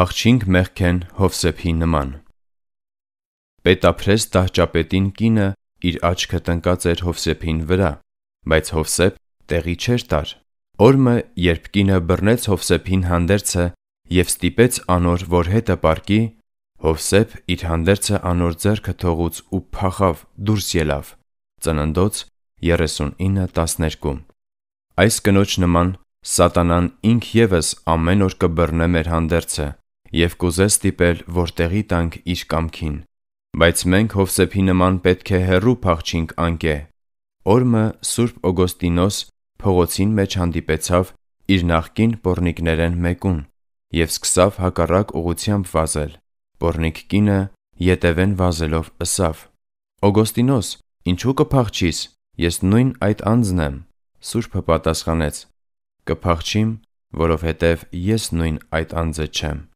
փախչինք մեղքեն Հովսեփի նման։ Պետափրես դահճապետին կինը իր աչքը տնկած էր Հովսեփին վրա, բայց Հովսեփ տեղի չէր տար։ Օրը, երբ կինը բռնեց Հովսեփին հանդերձը եւ ստիպեց անոր, որ հետը պարկի, Հովսեփ իր հանդերձը անոր ձեռքը թողուց ու փախավ դուրս ելավ։ Ծննդոց 39:12 Այս կնոջ նման սատանան ինքևս ամեն օր կբռնե մեր հանդերձը եւ կուզե ստիպել, որ տեղի տանք իր կամքին։ Բայց մենք Հովսեփի նման պետք է հերրու փախչինք անկե։ Օրը Սուրբ Օգոստինոս փողոցին մեջ հանդիպեցավ իր նախկին Պորնիկներեն մեկուն եւ սկսավ հակառակ ուղությամբ վազել։ Պորնիկ կինը յետևեն վազելով ըսավ. Օգոստինոս, ինչու կփախչիս։ Ես նույն այդ անձն եմ։ Սուրբը պատասխանեց. Կփախչիմ, որովհետև ես նույն այդ անձը չեմ։